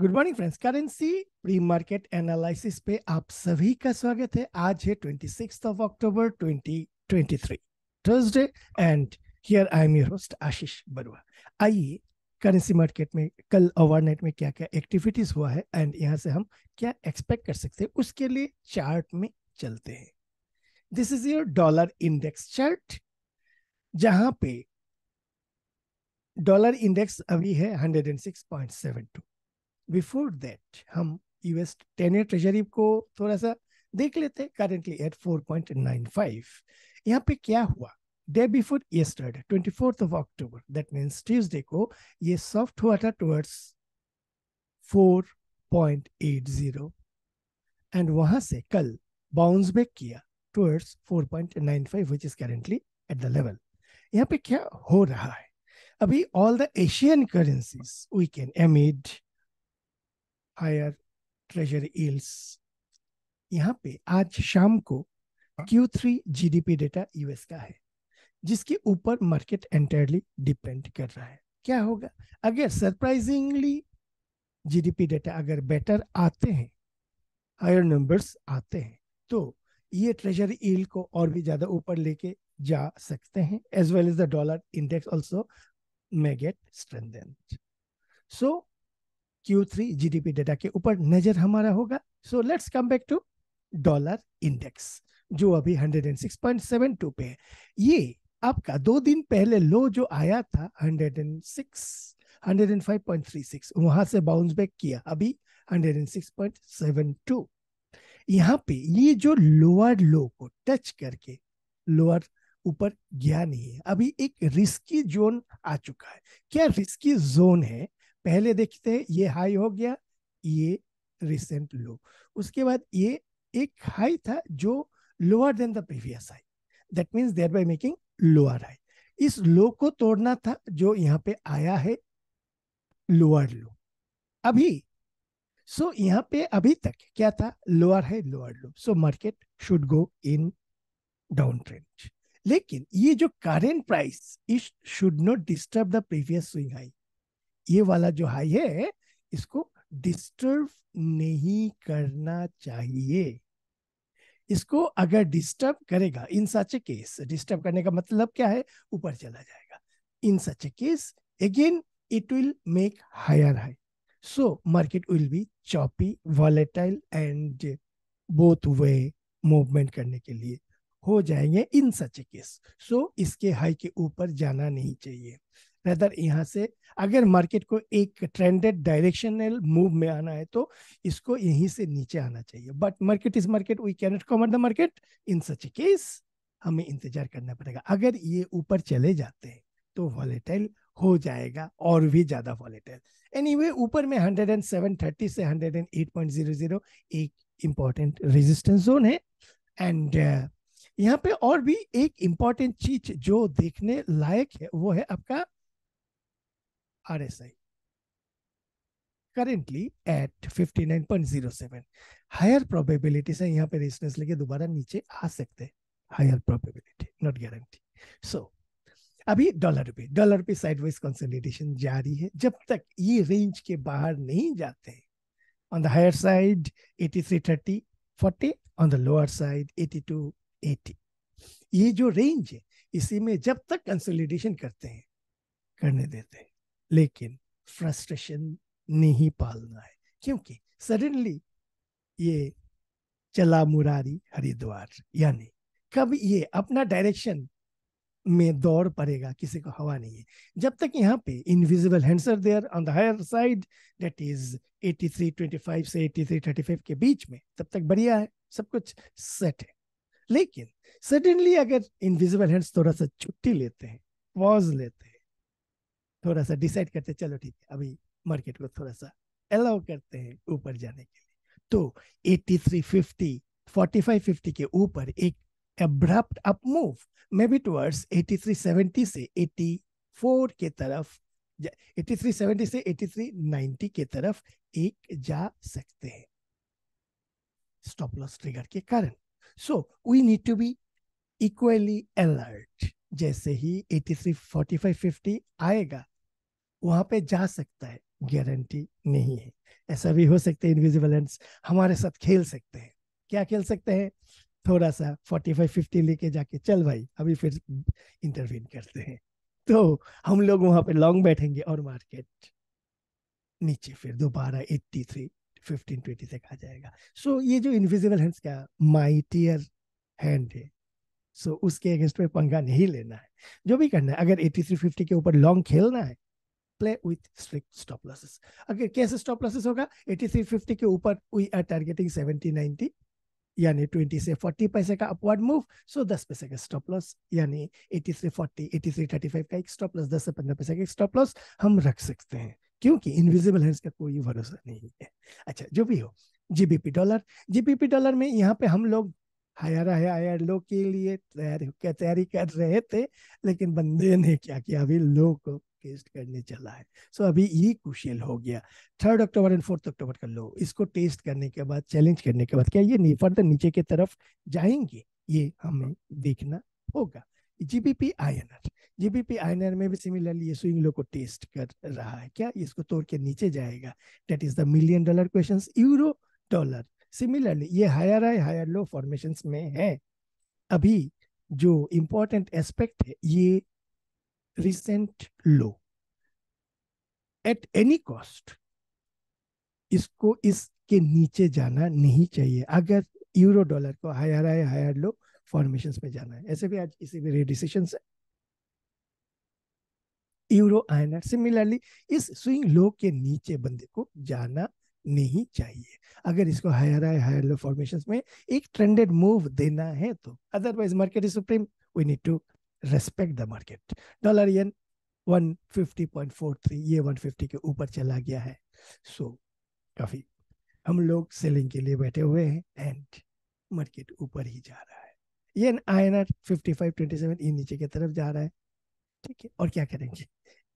Good morning friends currency pre market analysis पे आप सभी का स्वागत है आज है twenty of October 2023 Thursday and here I am your host Ashish Barua आइए करेंसी मार्केट में कल ओवरनाइट में क्या क्या एक्टिविटीज हुआ है एंड यहाँ से हम क्या एक्सपेक्ट कर सकते हैं उसके लिए चार्ट में चलते हैं this is your dollar index chart जहां पे डॉलर इंडेक्स अभी है 106.72 बिफोर दैट हम यूएस टेन ईयर ट्रेजरी को थोड़ा सा देख लेते हैं currently at four point nine five यहाँ पे क्या हुआ day before twenty fourth of October that means Tuesday को ये सॉफ्ट हुआ था towards four point eight zero and वहां से कल बाउंस बैक किया towards four point nine five which is currently at the level यहाँ पे क्या हो रहा है अभी all the Asian currencies we can amid higher treasury yields यहाँ पे आज शाम को Q3 GDP डेटा यूएस का है जिसके ऊपर मार्केट एंटायरली डिपेंड कर रहा है क्या होगा अगर सरप्राइजिंगली जीडीपी डेटा अगर बेटर आते हैं हायर नंबर्स आते हैं तो ये ट्रेजर ईल को और भी ज्यादा ऊपर लेके जा सकते हैं as well as the dollar index also may get strength so Q3 GDP data के ऊपर नजर हमारा होगा so let's come back to dollar index जो अभी 106.72 पे है ये आपका दो दिन पहले लो जो आया था 106 105.36 वहां से बाउंस बैक किया अभी 106.72 यहाँ पे ये जो लोअर लो को टच करके लोअर ऊपर गया नहीं है अभी एक रिस्की जोन आ चुका है क्या रिस्की जोन है पहले देखते हैं ये हाई हो गया ये रिसेंट लो उसके बाद ये एक हाई था जो lower than the previous high that means there by making lower high इस लो को तोड़ना था जो यहाँ पे आया है लोअर लो अभी सो so यहाँ पे अभी तक क्या था लोअर है lower low so market should go in down trend लेकिन ये जो current price it should not disturb the previous swing high ये वाला जो हाई है इसको डिस्टर्ब नहीं करना चाहिए इसको अगर डिस्टर्ब करेगा इन सच केस डिस्टर्ब करने का मतलब क्या है ऊपर चला जाएगा in such case again it will make higher high so market will be choppy volatile and both way movement करने के लिए हो जाएंगे इन सच केस सो इसके हाई के ऊपर जाना नहीं चाहिए रेदर यहाँ से अगर मार्केट को एक ट्रेंडेड डायरेक्शनल मूव में आना है तो इसको यहीं से नीचे आना चाहिए but market is market we cannot command the market in such case हमें इंतजार करना पड़ेगा अगर ये ऊपर चले जाते हैं तो वॉलेटाइल हो जाएगा और भी ज्यादा वॉलेटाइल एनी एनीवे ऊपर में हंड्रेड एंड सेवन थर्टी से hundred and eight point zero zero एक इम्पॉर्टेंट रेजिस्टेंस जोन है एंड uh, यहाँ पे और भी एक इम्पॉर्टेंट चीज जो देखने लायक है वो है आपका RSI currently at 59.07 Higher probability से यहाँ पे resistance लेके दोबारा नीचे आ सकते हैं Higher probability, not guarantee. So अभी डॉलर रुपये डॉलर रुपये साइडवाइज कंसोलिडेशन जारी है जब तक ये रेंज के बाहर नहीं जाते on the higher side 8330 40 on the lower side 82 80 ये जो रेंज है इसी में जब तक कंसोलिडेशन करते हैं करने देते हैं लेकिन फ्रस्ट्रेशन नहीं पालना है क्योंकि सडनली ये चला मुरारी हरिद्वार यानी कब ये अपना डायरेक्शन में दौड़ पड़ेगा किसी को हवा नहीं है जब तक यहाँ पे invisible hands there on the higher side that is 8325 से 8335 के बीच में तब तक बढ़िया है सब कुछ सेट है लेकिन सडनली अगर इनविजिबल हैंड्स थोड़ा सा छुट्टी लेते हैं पॉज लेते हैं थोड़ा सा डिसाइड करते चलो ठीक है अभी मार्केट को थोड़ा सा अलाउ करते हैं ऊपर जाने के लिए तो 8350 4550 के ऊपर एक abrupt up move may be towards 8370 से 84 के तरफ 8370 से 8390 के तरफ एक जा सकते हैं स्टॉप लॉस ट्रिगर के कारण so we need to be equally alert जैसे ही 834550 आएगा वहां पे जा सकता है गारंटी नहीं है ऐसा भी हो सकता है इनविजिबल एंड हमारे साथ खेल सकते हैं क्या खेल सकते हैं थोड़ा सा फोर्टी फाइव फिफ्टी लेके जाके चल भाई अभी फिर इंटरवीन करते हैं तो हम लोग वहां पे लॉन्ग बैठेंगे और मार्केट नीचे फिर दोबारा एट्टी थ्री फिफ्टीन ट्वेंटी तक आ जाएगा सो so, ये जो इनविजिबल हैंड्स का माइटियर हैंड है सो so, उसके अगेंस्ट में पंगा नहीं लेना है जो भी करना है अगर एट्टी थ्री फिफ्टी के ऊपर लॉन्ग खेलना है play with strict stop losses अगर कैसे स्टॉप लॉसेस होगा 8350 के ऊपर वी आर टारगेटिंग 7090 यानी 20 से 40 पैसे का अपवर्ड मूव सो 10 पैसे का स्टॉप लॉस यानी 8340 8335 का एक स्टॉप लॉस 10 से 15 पैसे का एक स्टॉप लॉस हम रख सकते हैं क्योंकि इनविजिबल हैंड्स का कोई भरोसा नहीं है अच्छा जो भी हो जीबीपी डॉलर जीबीपी डॉलर में यहाँ पे हम लोग हायर हायर लो के लिए तैयारी तैयारी कर रहे थे लेकिन बंदे ने क्या किया अभी लो को टेस्ट करने चला है सो so, अभी ये क्रुशियल हो गया third October and fourth October कर लो इसको टेस्ट करने के बाद चैलेंज करने के बाद क्या ये फर्दर नीचे की तरफ जाएंगे ये हमें देखना होगा जीबीपी आयनर जीबीपी आयनर में भी सिमिलरली ये स्विंग लो को टेस्ट कर रहा है क्या इसको तोड़ के नीचे जाएगा that is the million dollar question euro dollar similarly ये higher high higher low formation में है अभी जो इम्पोर्टेंट एस्पेक्ट है ये recent low at any cost इसको इसके नीचे जाना नहीं चाहिए अगर यूरो डॉलर को हायर आए हायर लो फॉर्मेशन में जाना है ऐसे भी आज इसी भी रेडिसेशन है यूरो आयनर सिमिलरली इस स्विंग लो के नीचे बंदे को जाना नहीं चाहिए अगर इसको हायर आए हायर लो फॉर्मेशन में एक ट्रेंडेड मूव देना है तो otherwise market is supreme we need to respect the market dollar yen 150.43 ये 150 के ऊपर चला गया है सो so, काफी हम लोग सेलिंग के लिए बैठे हुए हैं एंड मार्केट ऊपर ही जा रहा है ये आई एन आर ये नीचे की तरफ जा रहा है ठीक है और क्या करेंगे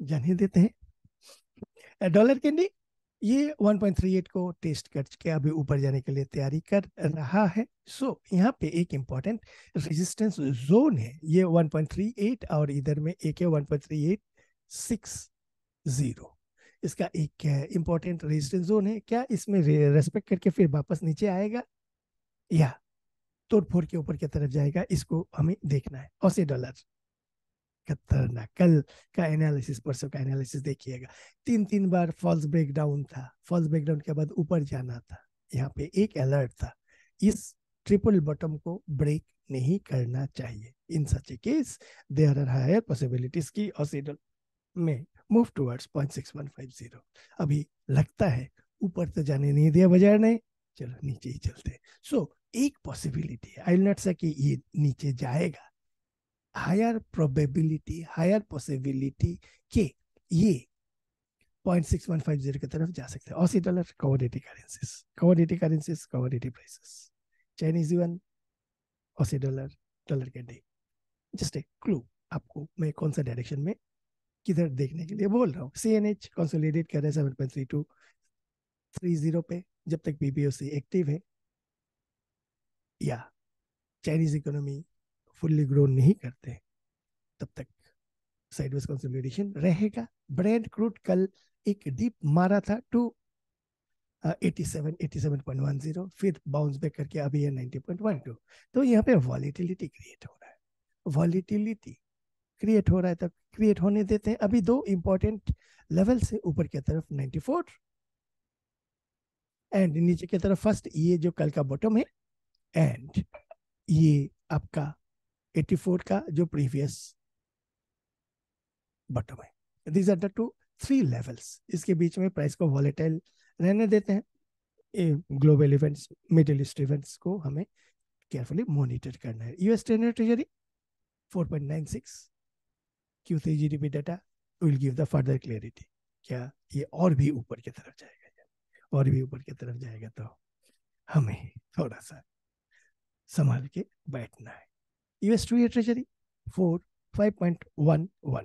जाने देते हैं डॉलर के नहीं ये 1.38 को टेस्ट करके अभी ऊपर जाने के लिए तैयारी कर रहा है सो so, यहाँ पे एक इम्पॉर्टेंट रेजिस्टेंस जोन है ये 1.38 और इधर में एक है वन इसका एक इम्पोर्टेंट रेजिस्टेंस जोन है क्या इसमें रेस्पेक्ट करके फिर वापस नीचे आएगा या तोड़फोड़ के ऊपर की तरफ जाएगा इसको हमें देखना है और डॉलर इकहत्तर ना कल का एनालिसिस परसों का एनालिसिस देखिएगा तीन तीन बार फॉल्स ब्रेकडाउन था फॉल्स ब्रेकडाउन के बाद ऊपर जाना था यहाँ पे एक अलर्ट था इस ट्रिपल बॉटम को ब्रेक नहीं करना चाहिए in such a case there are higher possibilities की ऑसिडल में मूव टूवर्ड्स पॉइंट अभी लगता है ऊपर तो जाने नहीं दिया बाजार ने चलो नीचे ही चलते सो so, एक पॉसिबिलिटी आई नॉट से कि ये नीचे जाएगा हायर प्रोबेबिलिटी हायर पॉसिबिलिटी के ये point six one five zero की तरफ जा सकते हैं Aussie dollar commodity currencies commodity currencies commodity prices Chinese yuan Aussie dollar dollar के डे जस्ट एक क्लू आपको मैं कौन सा डायरेक्शन में किधर देखने के लिए बोल रहा हूँ सी एन एच कंसोलिडेट कर रहे हैं seven point three two three zero पे जब तक B P O C active है या चाइनीज इकोनॉमी फुल्ली ग्रो नहीं करते तब तक साइडवेज कंसोलिडेशन रहेगा ब्रेड क्रूड कल एक डीप मारा था टू फिर बाउंस बैक करके अभी है तो पे वॉलीटिलिटी क्रिएट हो रहा है वॉलीटिलिटी क्रिएट हो रहा है तब क्रिएट होने देते हैं अभी दो इंपॉर्टेंट लेवल से ऊपर की तरफ एंड नीचे की तरफ फर्स्ट ये जो कल का बॉटम है एंड ये आपका 84 का जो प्रीवियस बटम है these are the two three levels इसके बीच में प्राइस को वॉलेटाइल रहने देते हैं global events Middle East events को हमें केयरफुली मॉनिटर करना है US ten treasury 4.96 Q Q3 GDP data will give the further clarity क्या ये और भी ऊपर की तरफ जाएगा और भी ऊपर की तरफ जाएगा तो हमें थोड़ा सा संभाल के बैठना है US 2 year treasury 4 5.11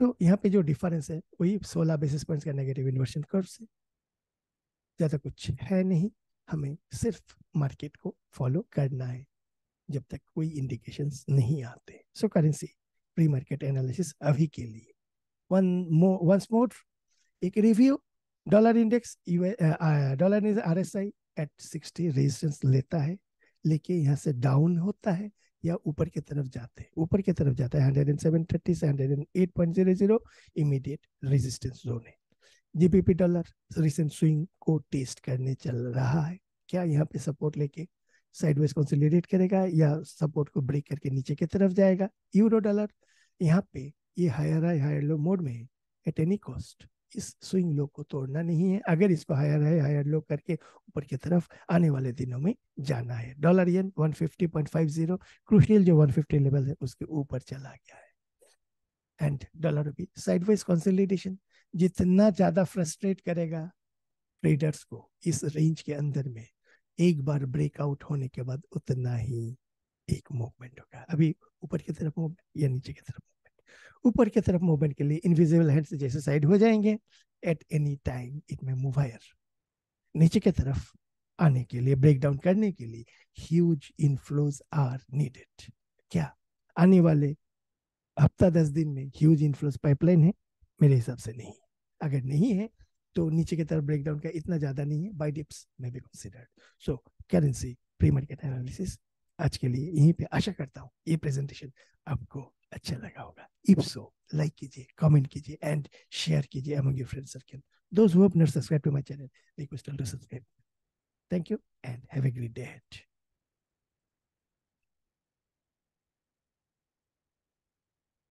तो यहाँ पे जो डिफरेंस है वही 16 बेसिस पॉइंट्स का नेगेटिव इन्वर्शन कर्व से ज़्यादा कुछ है नहीं हमें सिर्फ मार्केट को फॉलो करना है जब तक कोई इंडिकेशंस नहीं आते so currency pre market analysis अभी के लिए वन मोर वंस मोर एक review dollar index dollar R S I at sixty resistance लेता है लेके यहाँ से डाउन होता है या ऊपर की तरफ जाते हैं ऊपर की तरफ जाता है हंड्रेड एंड सेवन थर्टी से hundred and eight point zero zero immediate resistance zone है जीबीपी डॉलर रिसेंट स्विंग को टेस्ट करने चल रहा है क्या यहाँ पे सपोर्ट लेके साइडवेज कंसोलिडेट करेगा या सपोर्ट को ब्रेक करके नीचे की तरफ जाएगा यूरो डॉलर यहाँ पे ये higher high higher low mode में है एट एनी कॉस्ट इस स्विंग लो को तोड़ना नहीं है अगर इसको हायर है हायर लो करके ऊपर की तरफ आने वाले दिनों में जाना है डॉलर यन 150.50 क्रूशियल जो 150 लेवल है उसके ऊपर चला गया है and dollar rupee sidewise consolidation जितना ज्यादा फ्रस्ट्रेट करेगा ट्रेडर्स को इस रेंज के अंदर में एक बार ब्रेकआउट होने के बाद उतना ही एक मूवमेंट होगा अभी ऊपर की तरफ मूवमेंट या नीचे की तरफ ऊपर की तरफ मूवमेंट के लिए इनविजिबल हैंड्स जैसे साइड हो जाएंगे at any time it may move higher नीचे की तरफ आने के लिए ब्रेक डाउन करने के लिए ह्यूज इनफ्लोज आर नीडेड क्या आने वाले हफ्ता दस दिन में ह्यूज इनफ्लोज पाइपलाइन है मेरे हिसाब से नहीं अगर नहीं है तो नीचे की तरफ ब्रेक डाउन का इतना ज्यादा नहीं है बाई डिप्स में भी considered so currency pre market analysis आज के लिए यहीं पे आशा करता हूँ ये प्रेजेंटेशन आपको अच्छा लगा होगा इफ सो लाइक कीजिए कमेंट कीजिए एंड शेयर कीजिए अमंग योर फ्रेंड्स सर्कल दोस्त who have not subscribe to my channel request to subscribe thank you and have a great day